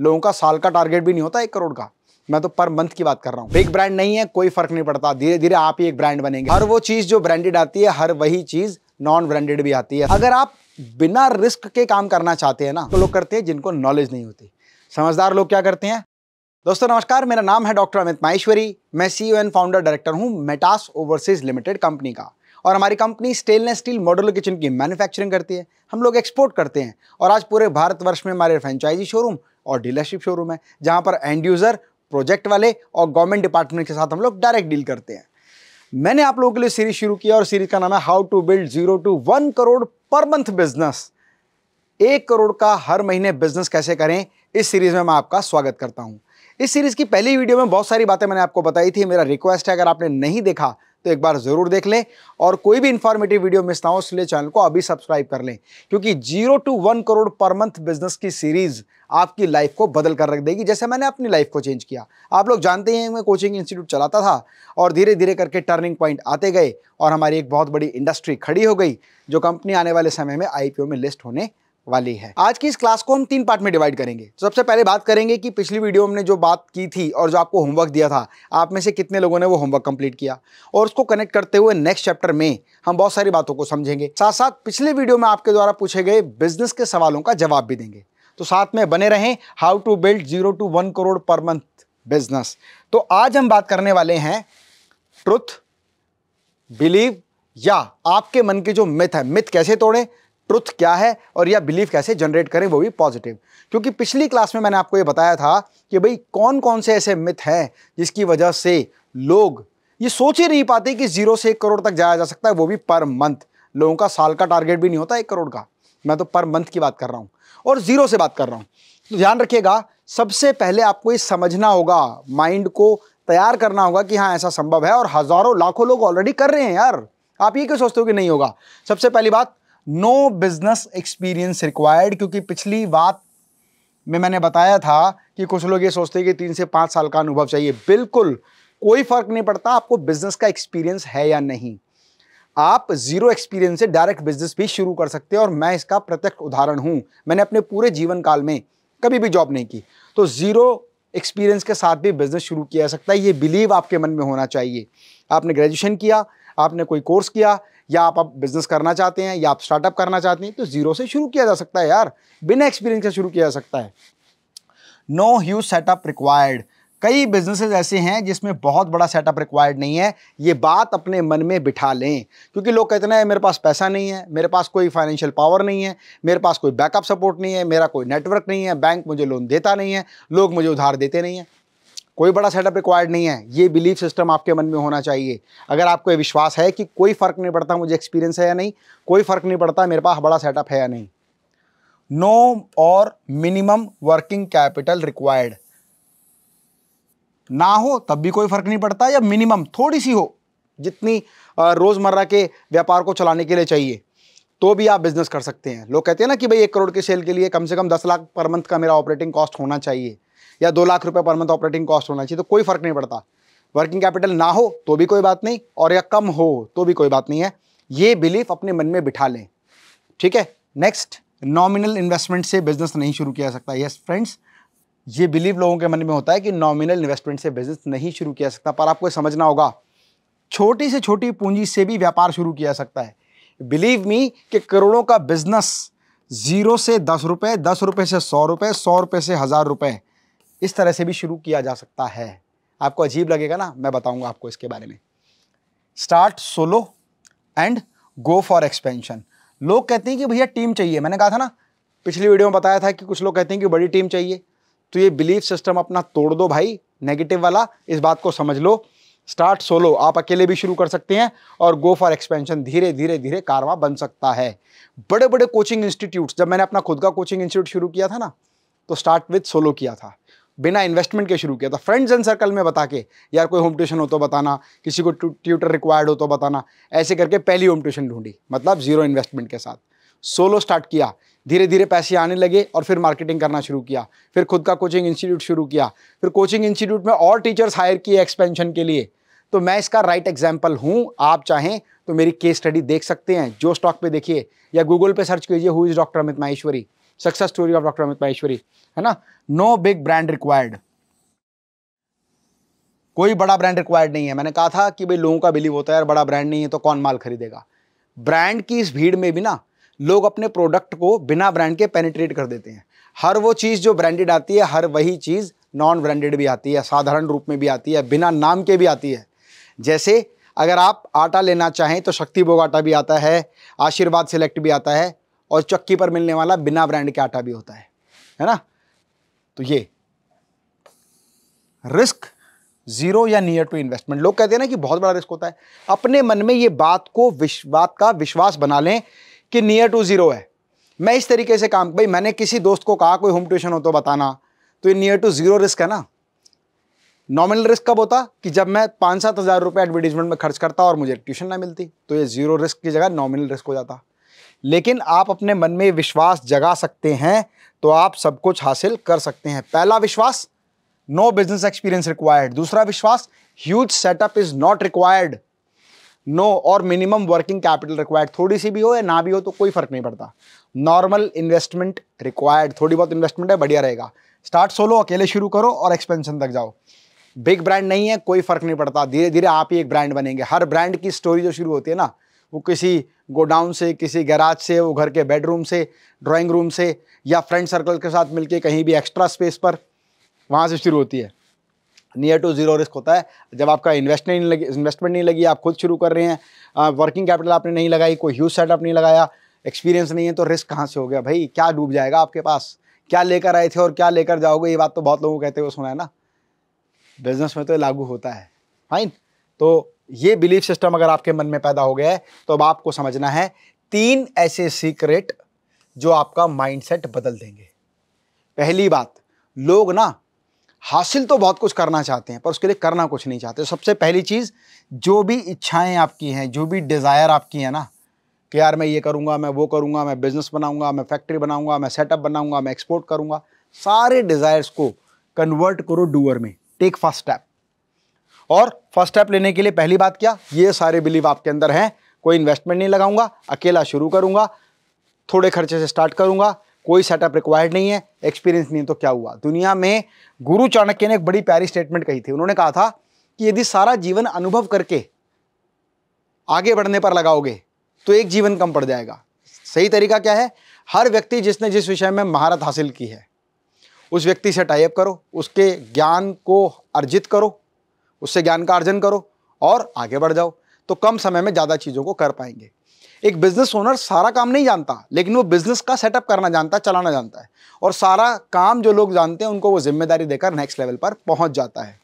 लोगों का साल का टारगेट भी नहीं होता एक करोड़ का मैं तो पर मंथ की बात कर रहा हूँ बिग ब्रांड नहीं है कोई फर्क नहीं पड़ता धीरे धीरे आप ही एक ब्रांड बनेंगे हर वो चीज़ जो ब्रांडेड आती है हर वही चीज़ नॉन ब्रांडेड भी आती है अगर आप बिना रिस्क के काम करना चाहते हैं ना तो लोग करते हैं जिनको नॉलेज नहीं होती समझदार लोग क्या करते हैं दोस्तों नमस्कार मेरा नाम है डॉक्टर अमित माहेश्वरी मैं सी एंड फाउंडर डायरेक्टर हूँ मेटास ओवरसीज लिमिटेड कंपनी का और हमारी कंपनी स्टेनलेस स्टील मॉडल किचन की मैन्युफैक्चरिंग करती है हम लोग एक्सपोर्ट करते हैं और आज पूरे भारतवर्ष में हमारे फ्रेंचाइजी शोरूम और डीलरशिप शोरूम है जहाँ पर एंड यूज़र प्रोजेक्ट वाले और गवर्नमेंट डिपार्टमेंट के साथ हम लोग डायरेक्ट डील करते हैं मैंने आप लोगों के लिए सीरीज शुरू किया और सीरीज का नाम है how to build zero to one crore per month business एक करोड़ का हर महीने बिजनेस कैसे करें इस सीरीज में मैं आपका स्वागत करता हूं इस सीरीज की पहली वीडियो में बहुत सारी बातें मैंने आपको बताई थी मेरा रिक्वेस्ट है अगर आपने नहीं देखा तो एक बार ज़रूर देख लें और कोई भी इंफॉर्मेटिव वीडियो मिस ना हो इसलिए चैनल को अभी सब्सक्राइब कर लें क्योंकि zero to one crore per month business की सीरीज़ आपकी लाइफ को बदल कर रख देगी जैसे मैंने अपनी लाइफ को चेंज किया आप लोग जानते हैं मैं कोचिंग इंस्टीट्यूट चलाता था और धीरे धीरे करके टर्निंग पॉइंट आते गए और हमारी एक बहुत बड़ी इंडस्ट्री खड़ी हो गई जो कंपनी आने वाले समय में आई में लिस्ट होने वाली है आज की इस क्लास को हम तीन पार्ट में डिवाइड करेंगे तो सबसे पहले बात करेंगे कि पिछली वीडियो हमने जो बात की थी और जो आपको होमवर्क दिया था आप में से कितने लोगों ने वो होमवर्क कंप्लीट किया और उसको कनेक्ट करते हुए नेक्स्ट चैप्टर में हम बहुत सारी बातों को समझेंगे साथ साथ पिछले वीडियो में आपके द्वारा पूछे गए बिजनेस के सवालों का जवाब भी देंगे तो साथ में बने रहें how to build zero to one crore per month business तो आज हम बात करने वाले हैं ट्रुथ बिलीव या आपके मन के जो मिथ है मिथ कैसे तोड़ें ट्रुथ क्या है और यह बिलीफ कैसे जनरेट करें वो भी पॉजिटिव क्योंकि पिछली क्लास में मैंने आपको ये बताया था कि भाई कौन कौन से ऐसे मिथ हैं जिसकी वजह से लोग ये सोच ही नहीं पाते कि जीरो से एक करोड़ तक जाया जा सकता है वो भी पर मंथ लोगों का साल का टारगेट भी नहीं होता एक करोड़ का मैं तो पर मंथ की बात कर रहा हूँ और ज़ीरो से बात कर रहा हूँ तो ध्यान रखिएगा सबसे पहले आपको ये समझना होगा माइंड को तैयार करना होगा कि हाँ ऐसा संभव है और हज़ारों लाखों लोग ऑलरेडी कर रहे हैं यार आप ये क्यों सोचते हो कि नहीं होगा सबसे पहली बात नो बिजनेस एक्सपीरियंस रिक्वायर्ड क्योंकि पिछली बात में मैंने बताया था कि कुछ लोग ये सोचते हैं कि तीन से पाँच साल का अनुभव चाहिए बिल्कुल कोई फर्क नहीं पड़ता आपको बिजनेस का एक्सपीरियंस है या नहीं आप जीरो एक्सपीरियंस से डायरेक्ट बिजनेस भी शुरू कर सकते हैं और मैं इसका प्रत्यक्ष उदाहरण हूँ मैंने अपने पूरे जीवन काल में कभी भी जॉब नहीं की तो जीरो एक्सपीरियंस के साथ भी बिजनेस शुरू किया जा सकता है ये बिलीव आपके मन में होना चाहिए आपने ग्रेजुएशन किया आपने कोई कोर्स किया या आप अब बिज़नेस करना चाहते हैं या आप स्टार्टअप करना चाहते हैं तो ज़ीरो से शुरू किया जा सकता है यार बिना एक्सपीरियंस से शुरू किया जा सकता है नो ह्यू सेटअप रिक्वायर्ड कई बिजनेसेस ऐसे हैं जिसमें बहुत बड़ा सेटअप रिक्वायर्ड नहीं है ये बात अपने मन में बिठा लें क्योंकि लोग कहते हैं मेरे पास पैसा नहीं है मेरे पास कोई फाइनेंशियल पावर नहीं है मेरे पास कोई बैकअप सपोर्ट नहीं है मेरा कोई नेटवर्क नहीं है बैंक मुझे लोन देता नहीं है लोग मुझे उधार देते नहीं हैं कोई बड़ा सेटअप रिक्वायर्ड नहीं है ये बिलीफ सिस्टम आपके मन में होना चाहिए अगर आपको ये विश्वास है कि कोई फ़र्क नहीं पड़ता मुझे एक्सपीरियंस है या नहीं कोई फ़र्क नहीं पड़ता मेरे पास बड़ा सेटअप है या नहीं नो और मिनिमम वर्किंग कैपिटल रिक्वायर्ड ना हो तब भी कोई फ़र्क नहीं पड़ता या मिनिमम थोड़ी सी हो जितनी रोज़मर्रा के व्यापार को चलाने के लिए चाहिए तो भी आप बिज़नेस कर सकते हैं लोग कहते हैं ना कि भाई एक करोड़ के सेल के लिए कम से कम दस लाख पर मंथ का मेरा ऑपरेटिंग कॉस्ट होना चाहिए या दो लाख रुपये पर मंथ ऑपरेटिंग कॉस्ट होना चाहिए तो कोई फर्क नहीं पड़ता वर्किंग कैपिटल ना हो तो भी कोई बात नहीं और या कम हो तो भी कोई बात नहीं है ये बिलीफ अपने मन में बिठा लें ठीक है नेक्स्ट नॉमिनल इन्वेस्टमेंट से बिजनेस नहीं शुरू किया सकता यस फ्रेंड्स ये बिलीव लोगों के मन में होता है कि नॉमिनल इन्वेस्टमेंट से बिजनेस नहीं शुरू किया सकता पर आपको समझना होगा छोटी से छोटी पूंजी से भी व्यापार शुरू किया सकता है बिलीव मी कि करोड़ों का बिजनेस जीरो से दस रुपये दस रुपये से सौ रुपये सौ रुपये से हज़ार रुपये इस तरह से भी शुरू किया जा सकता है आपको अजीब लगेगा ना मैं बताऊंगा आपको इसके बारे में start solo and go for expansion लोग कहते हैं कि भैया टीम चाहिए मैंने कहा था ना पिछली वीडियो में बताया था कि कुछ लोग कहते हैं कि बड़ी टीम चाहिए तो ये बिलीफ सिस्टम अपना तोड़ दो भाई नेगेटिव वाला इस बात को समझ लो स्टार्ट सोलो आप अकेले भी शुरू कर सकते हैं और गो फॉर एक्सपेंशन धीरे धीरे धीरे कारवा बन सकता है बड़े बड़े कोचिंग इंस्टीट्यूट जब मैंने अपना खुद का कोचिंग इंस्टीट्यूट शुरू किया था ना तो स्टार्ट विथ सोलो किया था बिना इन्वेस्टमेंट के शुरू किया था फ्रेंड्स एंड सर्कल में बता के यार कोई होम ट्यूशन हो तो बताना किसी को ट्यूटर रिक्वायर्ड हो तो बताना ऐसे करके पहली होम ट्यूशन ढूंढी मतलब जीरो इन्वेस्टमेंट के साथ सोलो स्टार्ट किया धीरे धीरे पैसे आने लगे और फिर मार्केटिंग करना शुरू किया फिर खुद का कोचिंग इंस्टीट्यूट शुरू किया फिर कोचिंग इंस्टीट्यूट में और टीचर्स हायर किए एक्सपेंशन के लिए तो मैं इसका राइट एग्जाम्पल हूँ आप चाहें तो मेरी केस स्टडी देख सकते हैं जो स्टॉक पे देखिए या गूगल पे सर्च कीजिए who is doctor Amit Maheshwari success story of doctor Amit Maheshwari है ना नो बिग ब्रांड रिक्वायर्ड कोई बड़ा ब्रांड रिक्वायर्ड नहीं है मैंने कहा था कि भाई लोगों का बिलीव होता है यार बड़ा ब्रांड नहीं है तो कौन माल खरीदेगा ब्रांड की इस भीड़ में भी ना लोग अपने प्रोडक्ट को बिना ब्रांड के पेनिट्रेट कर देते हैं हर वो चीज़ जो ब्रांडेड आती है हर वही चीज़ नॉन ब्रांडेड भी आती है साधारण रूप में भी आती है बिना नाम के भी आती है जैसे अगर आप आटा लेना चाहें तो शक्ति भोग आटा भी आता है आशीर्वाद सेलेक्ट भी आता है और चक्की पर मिलने वाला बिना ब्रांड के आटा भी होता है है ना तो ये रिस्क जीरो या नियर टू इन्वेस्टमेंट लोग कहते हैं ना कि बहुत बड़ा रिस्क होता है अपने मन में ये बात को बात का विश्वास बना लें कि नियर टू ज़ीरो है मैं इस तरीके से काम भाई मैंने किसी दोस्त को कहा कोई होम ट्यूशन हो तो बताना तो ये नियर टू ज़ीरो रिस्क है ना नॉमिनल रिस्क कब होता कि जब मैं पाँच सात हज़ार रुपये एडवर्टीजमेंट में खर्च करता और मुझे ट्यूशन ना मिलती तो ये ज़ीरो रिस्क की जगह नॉमिनल रिस्क हो जाता लेकिन आप अपने मन में विश्वास जगा सकते हैं तो आप सब कुछ हासिल कर सकते हैं पहला विश्वास नो बिजनेस एक्सपीरियंस रिक्वायर्ड दूसरा विश्वास huge setup is not required no और मिनिमम वर्किंग कैपिटल रिक्वायर्ड थोड़ी सी भी हो या ना भी हो तो कोई फर्क नहीं पड़ता नॉर्मल इन्वेस्टमेंट रिक्वायर्ड थोड़ी बहुत इन्वेस्टमेंट है बढ़िया रहेगा स्टार्ट सोलो अकेले शुरू करो और एक्सपेंशन तक जाओ बिग ब्रांड नहीं है कोई फर्क नहीं पड़ता धीरे धीरे आप ही एक ब्रांड बनेंगे हर ब्रांड की स्टोरी जो शुरू होती है ना वो किसी गोडाउन से किसी गैराज से वो घर के बेडरूम से ड्राइंग रूम से या फ्रेंड सर्कल के साथ मिलके कहीं भी एक्स्ट्रा स्पेस पर वहाँ से शुरू होती है नियर टू जीरो रिस्क होता है जब आपका इन्वेस्ट नहीं लगी इन्वेस्टमेंट नहीं लगी आप खुद शुरू कर रहे हैं वर्किंग कैपिटल आपने नहीं लगाई कोई ह्यूज सेटअप नहीं लगाया एक्सपीरियंस नहीं है तो रिस्क कहाँ से हो गया भाई क्या डूब जाएगा आपके पास क्या लेकर आए थे और क्या लेकर जाओगे ये बात तो बहुत लोगों कहते हुए सुना है ना बिजनेस में तो लागू होता है फाइन तो ये बिलीफ सिस्टम अगर आपके मन में पैदा हो गया है तो अब आपको समझना है तीन ऐसे सीक्रेट जो आपका माइंडसेट बदल देंगे पहली बात लोग ना हासिल तो बहुत कुछ करना चाहते हैं पर उसके लिए करना कुछ नहीं चाहते सबसे पहली चीज़ जो भी इच्छाएं आपकी हैं जो भी डिज़ायर आपकी हैं ना कि यार मैं ये करूँगा मैं वो करूँगा मैं बिज़नेस बनाऊँगा मैं फैक्ट्री बनाऊँगा मैं सेटअप बनाऊँगा मैं एक्सपोर्ट करूँगा सारे डिज़ायर्स को कन्वर्ट करो डूअर में टेक फर्स्ट स्टेप और फर्स्ट स्टेप लेने के लिए पहली बात क्या ये सारे बिलीव आपके अंदर हैं कोई इन्वेस्टमेंट नहीं लगाऊंगा अकेला शुरू करूंगा थोड़े खर्चे से स्टार्ट करूंगा कोई सेटअप रिक्वायर्ड नहीं है एक्सपीरियंस नहीं है तो क्या हुआ दुनिया में गुरु चाणक्य ने एक बड़ी प्यारी स्टेटमेंट कही थी उन्होंने कहा था कि यदि सारा जीवन अनुभव करके आगे बढ़ने पर लगाओगे तो एक जीवन कम पड़ जाएगा सही तरीका क्या है हर व्यक्ति जिसने जिस विषय में महारत हासिल की है उस व्यक्ति से टाइप करो उसके ज्ञान को अर्जित करो उससे ज्ञान का अर्जन करो और आगे बढ़ जाओ तो कम समय में ज़्यादा चीज़ों को कर पाएंगे एक बिजनेस ओनर सारा काम नहीं जानता लेकिन वो बिजनेस का सेटअप करना जानता है चलाना जानता है और सारा काम जो लोग जानते हैं उनको वो जिम्मेदारी देकर नेक्स्ट लेवल पर पहुंच जाता है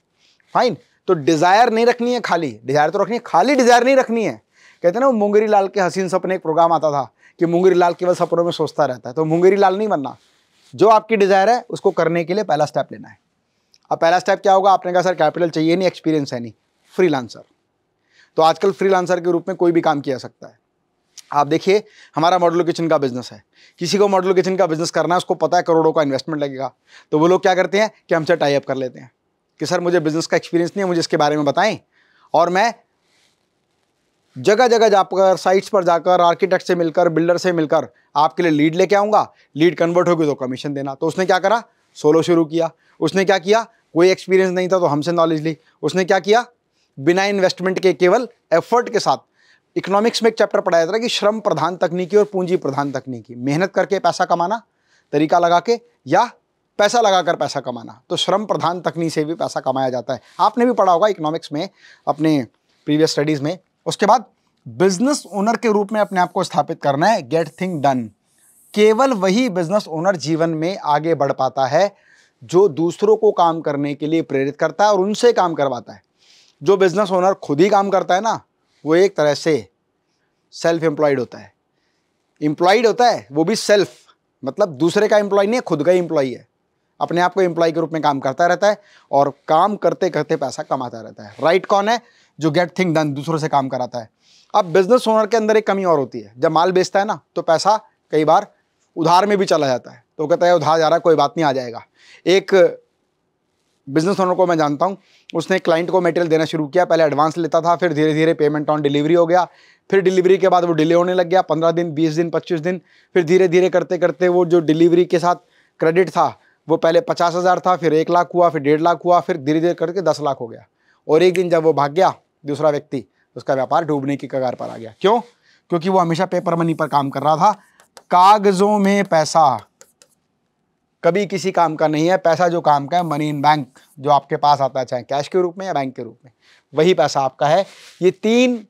फाइन तो डिज़ायर नहीं रखनी है खाली डिज़ायर तो रखनी है खाली डिज़ायर नहीं रखनी है कहते ना वो मुंगेरी लाल के हसीन सपने एक प्रोग्राम आता था कि मुंगेरी लाल केवल सपनों में सोचता रहता है तो मुंगेरी लाल नहीं बनना जो आपकी डिज़ायर है उसको करने के लिए पहला स्टेप लेना है अब पहला स्टेप क्या होगा आपने कहा सर कैपिटल चाहिए नहीं एक्सपीरियंस है नहीं फ्री तो आजकल फ्री के रूप में कोई भी काम किया सकता है आप देखिए हमारा मॉडल किचन का बिजनेस है किसी को मॉडल किचन का बिजनेस करना है उसको पता है करोड़ों का इन्वेस्टमेंट लगेगा तो वो लोग क्या करते हैं कि हमसे टाई अप कर लेते हैं कि सर मुझे बिजनेस का एक्सपीरियंस नहीं है मुझे इसके बारे में बताएं और मैं जगह जगह जाकर साइट्स पर जाकर आर्किटेक्ट से मिलकर बिल्डर से मिलकर आपके लिए लीड लेके आऊँगा लीड कन्वर्ट होगी तो कमीशन देना तो उसने क्या करा सोलो शुरू किया उसने क्या किया कोई एक्सपीरियंस नहीं था तो हमसे नॉलेज ली उसने क्या किया बिना इन्वेस्टमेंट के केवल एफर्ट के साथ इकोनॉमिक्स में एक चैप्टर पढ़ाया जाता है कि श्रम प्रधान तकनीकी और पूंजी प्रधान तकनीकी मेहनत करके पैसा कमाना तरीका लगा के या पैसा लगाकर पैसा कमाना तो श्रम प्रधान तकनीक से भी पैसा कमाया जाता है आपने भी पढ़ा होगा इकोनॉमिक्स में अपने प्रीवियस स्टडीज़ में उसके बाद बिजनेस ओनर के रूप में अपने आप को स्थापित करना है गेट थिंग डन केवल वही बिजनेस ओनर जीवन में आगे बढ़ पाता है जो दूसरों को काम करने के लिए प्रेरित करता है और उनसे काम करवाता है जो बिज़नेस ओनर खुद ही काम करता है ना वो एक तरह से सेल्फ एम्प्लॉयड होता है एम्प्लॉयड होता है वो भी सेल्फ मतलब दूसरे का एम्प्लॉय नहीं है खुद का ही एम्प्लॉय है अपने आप को एम्प्लॉय के रूप में काम करता रहता है और काम करते करते पैसा कमाता रहता है राइट कौन है जो गेट थिंग डन दूसरों से काम कराता है अब बिजनेस ओनर के अंदर एक कमी और होती है जब माल बेचता है ना तो पैसा कई बार उधार में भी चला जाता है तो कहता है उधार जा रहा है कोई बात नहीं आ जाएगा एक बिजनेस ओनर को मैं जानता हूँ उसने क्लाइंट को मटेरियल देना शुरू किया पहले एडवांस लेता था फिर धीरे धीरे पेमेंट ऑन डिलीवरी हो गया फिर डिलीवरी के बाद वो डिले होने लग गया पंद्रह दिन बीस दिन पच्चीस दिन फिर धीरे धीरे करते करते वो जो डिलीवरी के साथ क्रेडिट था वो पहले पचास हज़ार था फिर एक लाख हुआ फिर डेढ़ लाख हुआ फिर धीरे धीरे करके दस लाख हो गया और एक दिन जब वो भाग गया दूसरा व्यक्ति उसका व्यापार डूबने की कगार पर आ गया क्यों क्योंकि वो हमेशा पेपर मनी पर काम कर रहा था कागज़ों में पैसा कभी किसी काम का नहीं है पैसा जो काम का है मनी इन बैंक जो आपके पास आता है चाहे कैश के रूप में या बैंक के रूप में वही पैसा आपका है ये तीन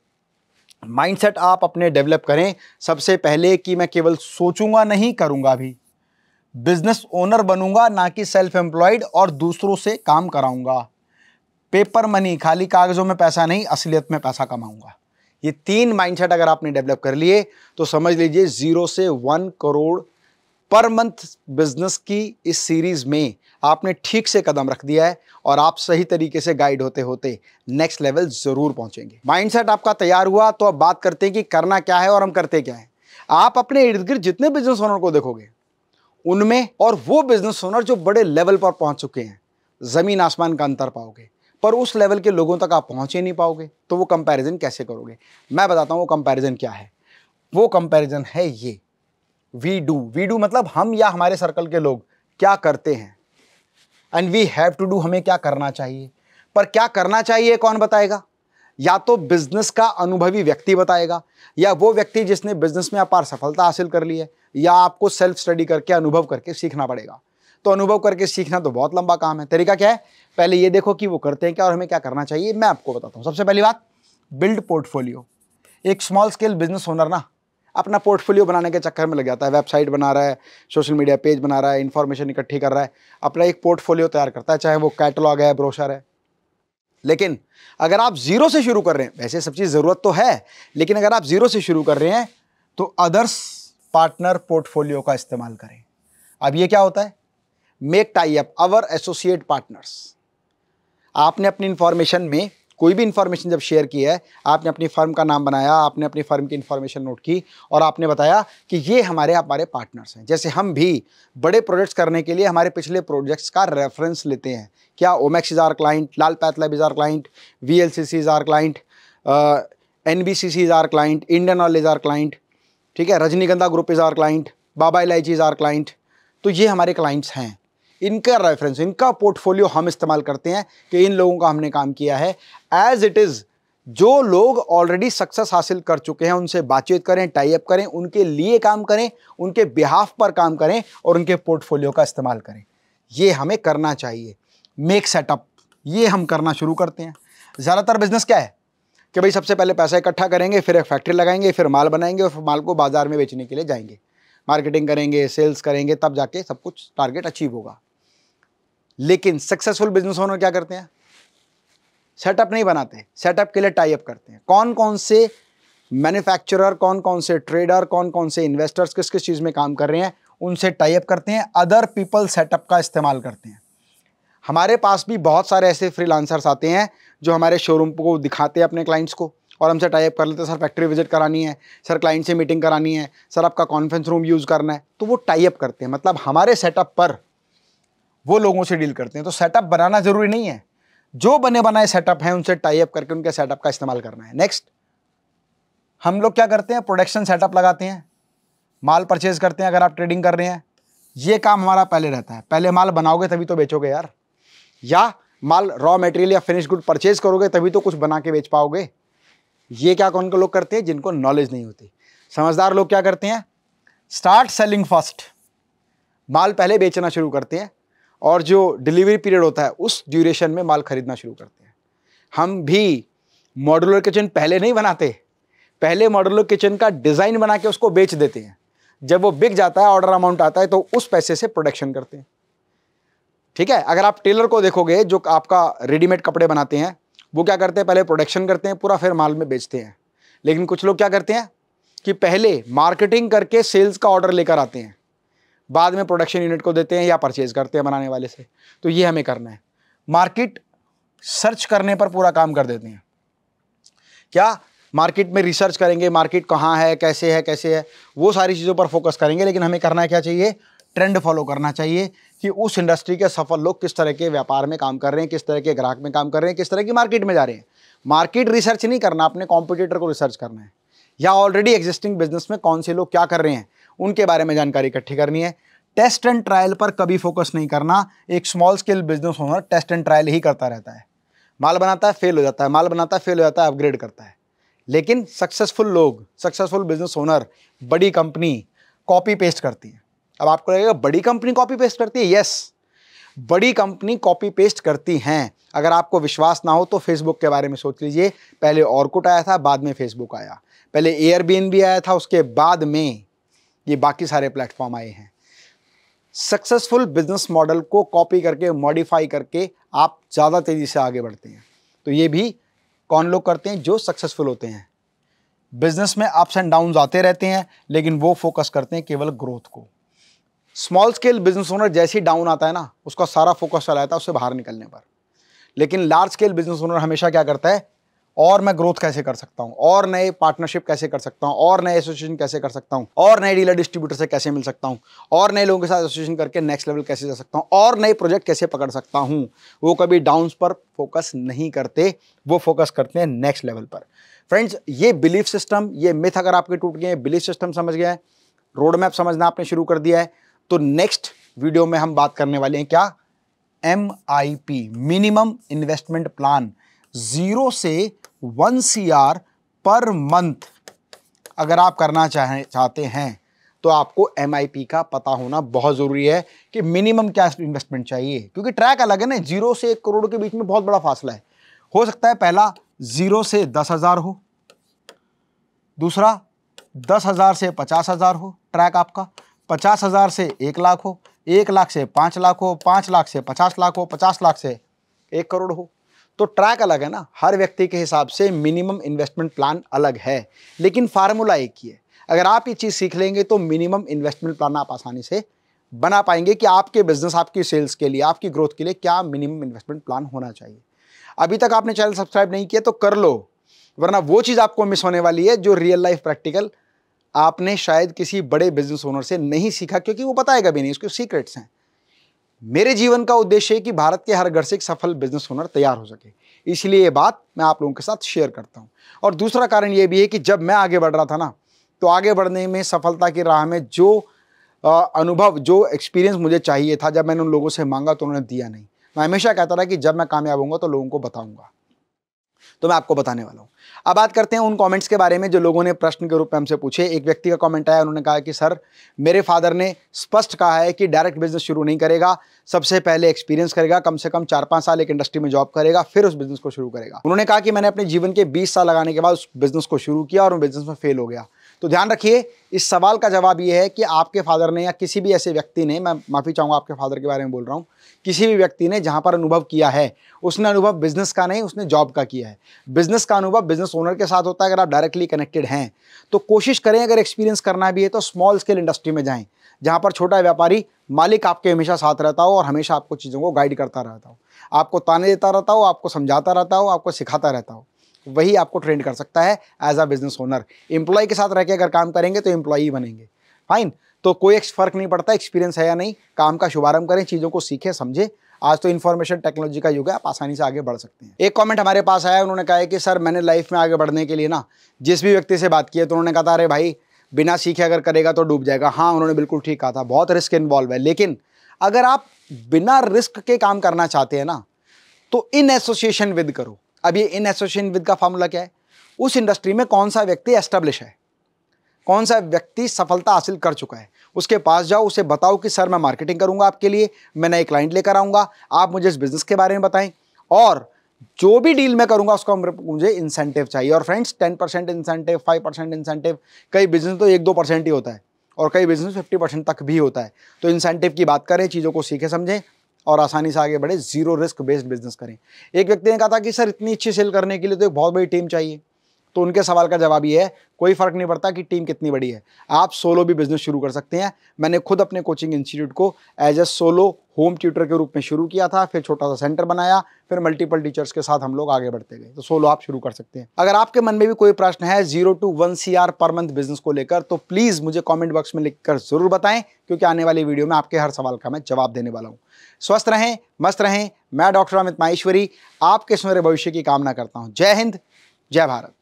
माइंडसेट आप अपने डेवलप करें सबसे पहले कि मैं केवल सोचूंगा नहीं करूंगा भी बिजनेस ओनर बनूंगा ना कि सेल्फ एम्प्लॉयड और दूसरों से काम कराऊंगा पेपर मनी खाली कागज़ों में पैसा नहीं असलियत में पैसा कमाऊंगा ये तीन माइंडसेट अगर आपने डेवलप कर लिए तो समझ लीजिए ज़ीरो से one crore per month business की इस सीरीज में आपने ठीक से कदम रख दिया है और आप सही तरीके से गाइड होते होते नेक्स्ट लेवल जरूर पहुंचेंगे माइंडसेट आपका तैयार हुआ तो अब बात करते हैं कि करना क्या है और हम करते क्या है आप अपने इर्द गिर्द जितने बिजनेस ओनर को देखोगे उनमें और वो बिजनेस ओनर जो बड़े लेवल पर पहुंच चुके हैं ज़मीन आसमान का अंतर पाओगे पर उस लेवल के लोगों तक आप पहुंच ही नहीं पाओगे तो वो कंपैरिजन कैसे करोगे मैं बताता हूँ वो कंपैरिजन क्या है वो कंपैरिजन है ये वी डू वी डू मतलब हम या हमारे सर्कल के लोग क्या करते हैं and we have to do हमें क्या करना चाहिए पर क्या करना चाहिए कौन बताएगा या तो बिजनेस का अनुभवी व्यक्ति बताएगा या वो व्यक्ति जिसने बिजनेस में अपार सफलता हासिल कर ली है या आपको सेल्फ स्टडी करके अनुभव करके सीखना पड़ेगा तो अनुभव करके सीखना तो बहुत लंबा काम है तरीका क्या है पहले ये देखो कि वो करते हैं क्या और हमें क्या करना चाहिए मैं आपको बताता हूँ सबसे पहली बात बिल्ड पोर्टफोलियो एक स्मॉल स्केल बिजनेस ओनर ना अपना पोर्टफोलियो बनाने के चक्कर में लग जाता है वेबसाइट बना रहा है सोशल मीडिया पेज बना रहा है इन्फॉर्मेशन इकट्ठी कर रहा है अपना एक पोर्टफोलियो तैयार करता है चाहे वो कैटलॉग है ब्रोशर है लेकिन अगर आप ज़ीरो से शुरू कर रहे हैं वैसे सब चीज़ ज़रूरत तो है लेकिन अगर आप ज़ीरो से शुरू कर रहे हैं तो अदर्स पार्टनर पोर्टफोलियो का इस्तेमाल करें अब ये क्या होता है make tie up associate partners आपने अपनी इन्फॉर्मेशन में कोई भी इन्फॉर्मेशन जब शेयर की है आपने अपनी फर्म का नाम बनाया आपने अपनी फर्म की इन्फॉर्मेशन नोट की और आपने बताया कि ये हमारे हमारे पार्टनर्स हैं जैसे हम भी बड़े प्रोजेक्ट्स करने के लिए हमारे पिछले प्रोजेक्ट्स का रेफरेंस लेते हैं क्या Omaxe is our client Lal pathlab is our client V L C C is our client N B C C is our client Indian Oil is our client ठीक है Rajnigandha group is our client Baba ji is our client तो ये हमारे clients हैं इनका reference इनका portfolio हम इस्तेमाल करते हैं कि इन लोगों का हमने काम किया है एज इट इज़ जो लोग ऑलरेडी सक्सेस हासिल कर चुके हैं उनसे बातचीत करें टाइप करें उनके लिए काम करें उनके बिहाफ पर काम करें और उनके पोर्टफोलियो का इस्तेमाल करें ये हमें करना चाहिए मेक सेटअप ये हम करना शुरू करते हैं ज़्यादातर बिजनेस क्या है कि भाई सबसे पहले पैसा इकट्ठा करेंगे फिर एक फैक्ट्री लगाएंगे फिर माल बनाएंगे और माल को बाज़ार में बेचने के लिए जाएंगे मार्केटिंग करेंगे सेल्स करेंगे तब जाके सब कुछ टारगेट अचीव होगा लेकिन सक्सेसफुल बिजनेस ओनर क्या करते हैं सेटअप नहीं बनाते सेटअप के लिए टाइप करते हैं कौन कौन से मैन्युफैक्चरर कौन कौन से ट्रेडर कौन कौन से इन्वेस्टर्स किस किस चीज़ में काम कर रहे हैं उनसे टाइप करते हैं अदर पीपल सेटअप का इस्तेमाल करते हैं हमारे पास भी बहुत सारे ऐसे फ्रीलांसर्स आते हैं जो हमारे शोरूम को दिखाते हैं अपने क्लाइंट्स को और हमसे टाइप कर लेते हैं सर फैक्ट्री विजिट करानी है सर क्लाइंट से मीटिंग करानी है सर आपका कॉन्फ्रेंस रूम यूज़ करना है तो वो टाइप करते हैं मतलब हमारे सेटअप पर वो लोगों से डील करते हैं तो सेटअप बनाना ज़रूरी नहीं है जो बने बनाए सेटअप हैं उनसे टाई अप करके उनके सेटअप का इस्तेमाल करना है नेक्स्ट हम लोग क्या करते हैं प्रोडक्शन सेटअप लगाते हैं माल परचेज करते हैं अगर आप ट्रेडिंग कर रहे हैं ये काम हमारा पहले रहता है पहले माल बनाओगे तभी तो बेचोगे यार या माल रॉ मटेरियल या फिनिश गुड परचेज करोगे तभी तो कुछ बना के बेच पाओगे ये क्या कौन लोग करते हैं जिनको नॉलेज नहीं होती समझदार लोग क्या करते हैं स्टार्ट सेलिंग फर्स्ट माल पहले बेचना शुरू करते हैं और जो डिलीवरी पीरियड होता है उस ड्यूरेशन में माल खरीदना शुरू करते हैं हम भी मॉडुलर किचन पहले नहीं बनाते पहले मॉडुलर किचन का डिज़ाइन बना के उसको बेच देते हैं जब वो बिक जाता है ऑर्डर अमाउंट आता है तो उस पैसे से प्रोडक्शन करते हैं ठीक है अगर आप टेलर को देखोगे जो आपका रेडीमेड कपड़े बनाते हैं वो क्या करते हैं पहले प्रोडक्शन करते हैं पूरा फिर माल में बेचते हैं लेकिन कुछ लोग क्या करते हैं कि पहले मार्केटिंग करके सेल्स का ऑर्डर लेकर आते हैं बाद में प्रोडक्शन यूनिट को देते हैं या परचेज़ करते हैं बनाने वाले से तो ये हमें करना है मार्केट सर्च करने पर पूरा काम कर देते हैं क्या मार्केट में रिसर्च करेंगे मार्केट कहाँ है कैसे है कैसे है वो सारी चीज़ों पर फोकस करेंगे लेकिन हमें करना क्या चाहिए ट्रेंड फॉलो करना चाहिए कि उस इंडस्ट्री के सफल लोग किस तरह के व्यापार में काम कर रहे हैं किस तरह के ग्राहक में काम कर रहे हैं किस तरह की मार्केट में जा रहे हैं मार्केट रिसर्च नहीं करना अपने कॉम्पिटिटर को रिसर्च करना है या ऑलरेडी एग्जिस्टिंग बिजनेस में कौन से लोग क्या कर रहे हैं उनके बारे में जानकारी इकट्ठी करनी है टेस्ट एंड ट्रायल पर कभी फोकस नहीं करना एक small scale business owner test and trial ही करता रहता है माल बनाता है फेल हो जाता है माल बनाता है फेल हो जाता है अपग्रेड करता है लेकिन सक्सेसफुल लोग सक्सेसफुल बिजनेस ओनर बड़ी कंपनी कॉपी पेस्ट करती है अब आपको लगेगा बड़ी कंपनी कॉपी पेस्ट करती है यस बड़ी कंपनी कॉपी पेस्ट करती हैं अगर आपको विश्वास ना हो तो फेसबुक के बारे में सोच लीजिए पहले ऑर्कुट आया था बाद में फेसबुक आया पहले एयरबीएनबी आया था उसके बाद में ये बाकी सारे प्लेटफॉर्म आए हैं सक्सेसफुल बिजनेस मॉडल को कॉपी करके मॉडिफाई करके आप ज़्यादा तेज़ी से आगे बढ़ते हैं तो ये भी कौन लोग करते हैं जो सक्सेसफुल होते हैं बिजनेस में अप्स एंड डाउन आते रहते हैं लेकिन वो फोकस करते हैं केवल ग्रोथ को स्मॉल स्केल बिजनेस ओनर जैसे ही डाउन आता है ना उसका सारा फोकस चला जाता है उससे बाहर निकलने पर लेकिन लार्ज स्केल बिजनेस ओनर हमेशा क्या करता है और मैं ग्रोथ कैसे कर सकता हूँ और नए पार्टनरशिप कैसे कर सकता हूँ और नए एसोसिएशन कैसे कर सकता हूँ और नए डीलर डिस्ट्रीब्यूटर से कैसे मिल सकता हूँ और नए लोगों के साथ एसोसिएशन करके नेक्स्ट लेवल कैसे जा सकता हूँ और नए प्रोजेक्ट कैसे पकड़ सकता हूँ वो कभी डाउन्स पर फोकस नहीं करते वो फोकस करते हैं नेक्स्ट लेवल पर फ्रेंड्स ये बिलीफ सिस्टम ये मिथ अगर आपके टूट गए बिलीफ सिस्टम समझ गया है रोड मैप समझना आपने शुरू कर दिया है तो नेक्स्ट वीडियो में हम बात करने वाले हैं क्या एम मिनिमम इन्वेस्टमेंट प्लान ज़ीरो से one C R per month अगर आप करना चाहें चाहते हैं तो आपको एम का पता होना बहुत ज़रूरी है कि मिनिमम क्या इन्वेस्टमेंट चाहिए क्योंकि ट्रैक अलग है ना जीरो से एक करोड़ के बीच में बहुत बड़ा फासला है हो सकता है पहला ज़ीरो से दस हज़ार हो दूसरा दस हज़ार से पचास हज़ार हो ट्रैक आपका पचास हज़ार से एक लाख हो एक लाख से पाँच लाख हो पाँच लाख से पचास लाख हो पचास लाख से एक करोड़ हो तो ट्रैक अलग है ना हर व्यक्ति के हिसाब से मिनिमम इन्वेस्टमेंट प्लान अलग है लेकिन फार्मूला एक ही है अगर आप ये चीज़ सीख लेंगे तो मिनिमम इन्वेस्टमेंट प्लान आप आसानी से बना पाएंगे कि आपके बिजनेस आपकी सेल्स के लिए आपकी ग्रोथ के लिए क्या मिनिमम इन्वेस्टमेंट प्लान होना चाहिए अभी तक आपने चैनल सब्सक्राइब नहीं किया तो कर लो वरना वो चीज़ आपको मिस होने वाली है जो रियल लाइफ प्रैक्टिकल आपने शायद किसी बड़े बिजनेस ओनर से नहीं सीखा क्योंकि वो बताएगा भी नहीं उसके सीक्रेट्स हैं मेरे जीवन का उद्देश्य है कि भारत के हर घर से एक सफल बिजनेस ओनर तैयार हो सके इसलिए ये बात मैं आप लोगों के साथ शेयर करता हूँ और दूसरा कारण ये भी है कि जब मैं आगे बढ़ रहा था ना तो आगे बढ़ने में सफलता की राह में जो आ, अनुभव जो एक्सपीरियंस मुझे चाहिए था जब मैंने उन लोगों से मांगा तो उन्होंने दिया नहीं मैं हमेशा कहता था कि जब मैं कामयाब होऊंगा तो लोगों को बताऊंगा तो मैं आपको बताने वाला हूँ अब बात करते हैं उन कमेंट्स के बारे में जो लोगों ने प्रश्न के रूप में हमसे पूछे एक व्यक्ति का कमेंट आया उन्होंने कहा कि सर मेरे फादर ने स्पष्ट कहा है कि डायरेक्ट बिजनेस शुरू नहीं करेगा सबसे पहले एक्सपीरियंस करेगा कम से कम चार पाँच साल एक इंडस्ट्री में जॉब करेगा फिर उस बिजनेस को शुरू करेगा उन्होंने कहा कि मैंने अपने जीवन के बीस साल लगाने के बाद उस बिजनेस को शुरू किया और मैं बिजनेस में फेल हो गया तो ध्यान रखिए इस सवाल का जवाब ये है कि आपके फादर ने या किसी भी ऐसे व्यक्ति ने मैं माफ़ी चाहूँगा आपके फादर के बारे में बोल रहा हूँ किसी भी व्यक्ति ने जहाँ पर अनुभव किया है उसने अनुभव बिजनेस का नहीं उसने जॉब का किया है बिजनेस का अनुभव बिजनेस ओनर के साथ होता है अगर आप डायरेक्टली कनेक्टेड हैं तो कोशिश करें अगर एक्सपीरियंस करना भी है तो स्मॉल स्केल इंडस्ट्री में जाएँ जहाँ पर छोटा व्यापारी मालिक आपके हमेशा साथ रहता हो और हमेशा आपको चीज़ों को गाइड करता रहता हो आपको ताने देता रहता हो आपको समझाता रहता हो आपको सिखाता रहता हो वही आपको ट्रेंड कर सकता है as a business owner employ के साथ रह के अगर काम करेंगे तो एम्प्लॉय ही बनेंगे फाइन तो कोई फर्क नहीं पड़ता एक्सपीरियंस है या नहीं काम का शुभारंभ करें चीज़ों को सीखें समझें आज तो इन्फॉर्मेशन टेक्नोलॉजी का युग है आप आसानी से आगे बढ़ सकते हैं एक कमेंट हमारे पास आया उन्होंने कहा है कि सर मैंने लाइफ में आगे बढ़ने के लिए ना जिस भी व्यक्ति से बात की है तो उन्होंने कहा था अरे भाई बिना सीखे अगर करेगा तो डूब जाएगा हाँ उन्होंने बिल्कुल ठीक कहा था बहुत रिस्क इन्वॉल्व है लेकिन अगर आप बिना रिस्क के काम करना चाहते हैं ना तो इन एसोसिएशन विद करो अब ये इन एसोसिएशन विद का फार्मूला क्या है उस इंडस्ट्री में कौन सा व्यक्ति एस्टेब्लिश है कौन सा व्यक्ति सफलता हासिल कर चुका है उसके पास जाओ उसे बताओ कि सर मैं मार्केटिंग करूंगा आपके लिए मैं नए क्लाइंट लेकर आऊँगा आप मुझे इस बिज़नेस के बारे में बताएं और जो भी डील मैं करूंगा उसका मुझे इंसेंटिव चाहिए और friends ten percent incentive five percent incentive कई बिजनेस तो एक दो परसेंट ही होता है और कई बिजनेस फिफ्टी परसेंट तक भी होता है तो इंसेंटिव की बात करें चीज़ों को सीखे समझें और आसानी से आगे बढ़े जीरो रिस्क बेस्ड बिजनेस करें एक व्यक्ति ने कहा था कि सर इतनी अच्छी सेल करने के लिए तो एक बहुत बड़ी टीम चाहिए तो उनके सवाल का जवाब ये है कोई फ़र्क नहीं पड़ता कि टीम कितनी बड़ी है आप सोलो भी बिज़नेस शुरू कर सकते हैं मैंने खुद अपने कोचिंग इंस्टीट्यूट को as a solo home tutor के रूप में शुरू किया था फिर छोटा सा सेंटर बनाया फिर मल्टीपल टीचर्स के साथ हम लोग आगे बढ़ते गए तो सोलो आप शुरू कर सकते हैं अगर आपके मन में भी कोई प्रश्न है zero to one C R per month business को लेकर तो प्लीज़ मुझे कॉमेंट बॉक्स में लिखकर ज़रूर बताएं क्योंकि आने वाली वीडियो में आपके हर सवाल का मैं जवाब देने वाला हूँ स्वस्थ रहें मस्त रहें मैं डॉक्टर अमित माहेश्वरी आपके सुनरे भविष्य की कामना करता हूँ जय हिंद जय भारत